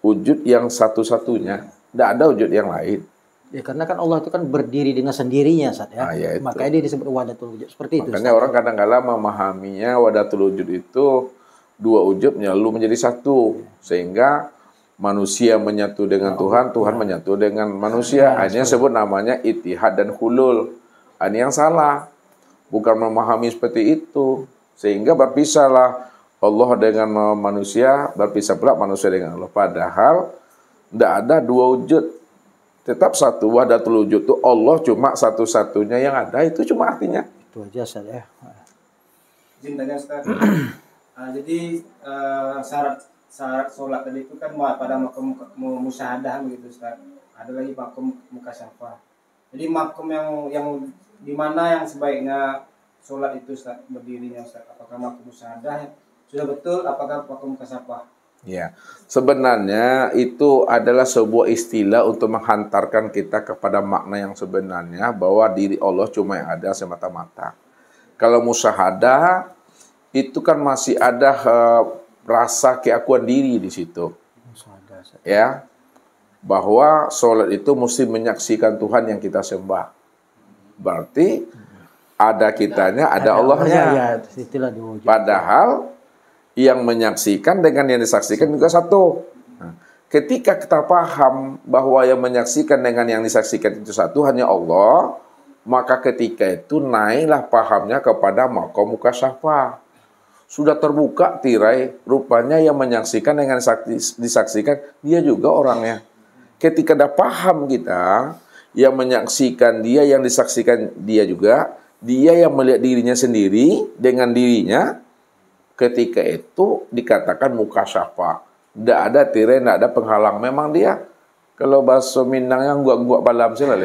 wujud yang satu-satunya. Tidak ada wujud yang lain. Ya karena kan Allah itu kan berdiri dengan sendirinya saat ya. Ah, ya Makanya dia disebut wadatul wujud seperti Makanya itu. Makanya orang kadang-kala memahaminya wadatul wujud itu dua wujudnya lalu menjadi satu ya. sehingga manusia menyatu dengan ya Tuhan, Tuhan ya. menyatu dengan manusia. yang ya. sebut namanya itihad dan hulul. Ini yang salah. Bukan memahami seperti itu. Sehingga berpisahlah Allah dengan manusia, berpisah pula manusia dengan Allah. Padahal tidak ada dua wujud. Tetap satu wahdatul wujud itu Allah cuma satu-satunya yang ada itu cuma artinya. Itu aja saya. tanya Ustaz. [clears throat] Ah, jadi uh, syarat syarat sholat tadi itu kan pada makom musyadah begitu Ustaz. Ada lagi makom muka syafa. Jadi makom yang yang di mana yang sebaiknya sholat itu Ustaz berdirinya Ustaz? Apakah makom musyadah sudah betul apakah makom muka syafa? Ya, sebenarnya itu adalah sebuah istilah untuk menghantarkan kita kepada makna yang sebenarnya bahwa diri Allah cuma yang ada semata-mata. Kalau musyahadah itu kan masih ada uh, rasa keakuan diri di situ. Ya. Bahwa sholat itu mesti menyaksikan Tuhan yang kita sembah. Berarti ada kitanya, ada, ada Allahnya. Ya, Padahal yang menyaksikan dengan yang disaksikan juga satu. Nah, ketika kita paham bahwa yang menyaksikan dengan yang disaksikan itu satu hanya Allah, maka ketika itu naiklah pahamnya kepada makom mukasyafah sudah terbuka tirai, rupanya yang menyaksikan dengan disaksikan dia juga orangnya. Ketika dah paham kita, yang menyaksikan dia, yang disaksikan dia juga, dia yang melihat dirinya sendiri dengan dirinya, ketika itu dikatakan muka syafa. Tidak ada tirai, tidak ada penghalang. Memang dia, kalau bahasa Minang yang gua-gua balam sih lah.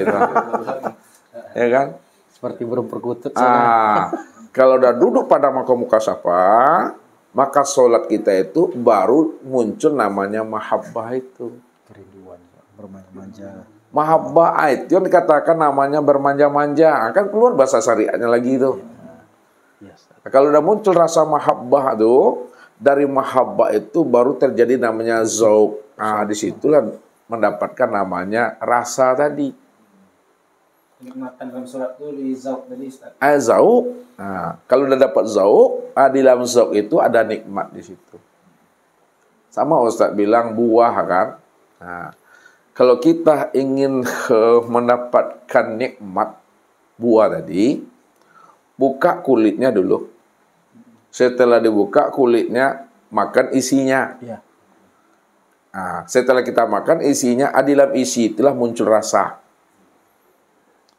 [laughs] ya kan? Seperti burung perkutut. Ah, kalau udah duduk pada makom mukasafa, maka sholat kita itu baru muncul namanya mahabbah itu. Kerinduan, bermanja-manja. Mahabbah itu yang dikatakan namanya bermanja-manja. Kan keluar bahasa syariatnya lagi itu. Ya. Ya, Kalau udah muncul rasa mahabbah itu, dari mahabbah itu baru terjadi namanya zauk. Nah, disitulah mendapatkan namanya rasa tadi dinikmatkan dalam surat itu di zauk tadi Ustaz. Ah, zauk. Nah, kalau udah dapat zauk, ah, di dalam zauk itu ada nikmat di situ. Sama Ustaz bilang buah kan. Nah, kalau kita ingin uh, mendapatkan nikmat buah tadi, buka kulitnya dulu. Setelah dibuka kulitnya, makan isinya. Ya. Nah, setelah kita makan isinya, adilam ah, isi itulah muncul rasa.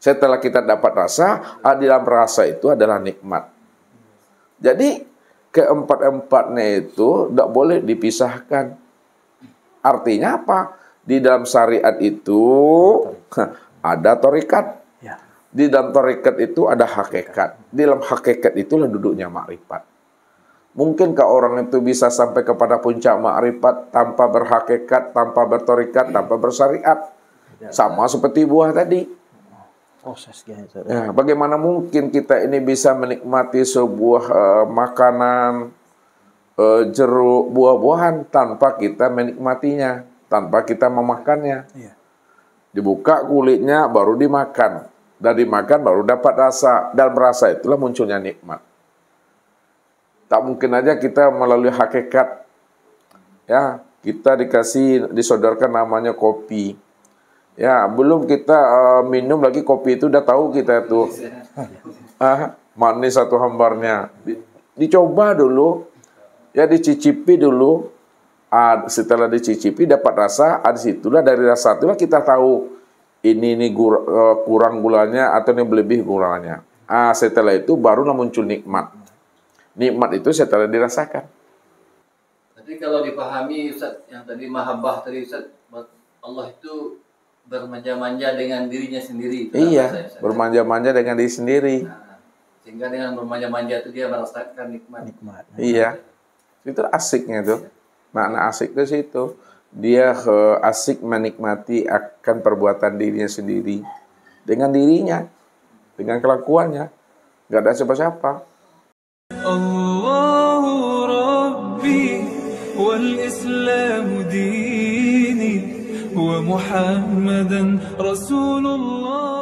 Setelah kita dapat rasa, ah, di dalam rasa itu adalah nikmat. Jadi keempat-empatnya itu tidak boleh dipisahkan. Artinya apa? Di dalam syariat itu ada torikat. Ya. Di dalam torikat itu ada hakikat. Di dalam hakikat itulah duduknya makrifat. Mungkinkah orang itu bisa sampai kepada puncak makrifat tanpa berhakikat, tanpa bertorikat, tanpa bersyariat? Ya. Sama seperti buah tadi proses gitu. Ya, bagaimana mungkin kita ini bisa menikmati sebuah uh, makanan uh, jeruk buah-buahan tanpa kita menikmatinya, tanpa kita memakannya. Iya. Dibuka kulitnya baru dimakan. Dan dimakan baru dapat rasa dan merasa itulah munculnya nikmat. Tak mungkin aja kita melalui hakikat ya, kita dikasih disodorkan namanya kopi Ya, belum kita uh, minum lagi kopi itu udah tahu kita itu. [laughs] ah, manis satu hambarnya. Dicoba dulu. Ya dicicipi dulu. Ah, setelah dicicipi dapat rasa, ada situlah dari rasa itulah kita tahu ini ini gur, uh, kurang gulanya atau ini lebih gulanya. Ah, setelah itu namun muncul nikmat. Nikmat itu setelah dirasakan. Jadi kalau dipahami Ustaz yang tadi mahabbah tadi Ustaz Allah itu bermanja-manja dengan dirinya sendiri. Iya, bermanja-manja dengan diri sendiri. Nah, sehingga dengan bermanja-manja itu dia merasakan nikmat. Nikmat. Iya, itu asiknya tuh. Iya. Makna asik itu situ. Dia eh, asik menikmati akan perbuatan dirinya sendiri dengan dirinya, dengan kelakuannya. Gak ada siapa-siapa. Allahu Rabbi wal محمدا رسول الله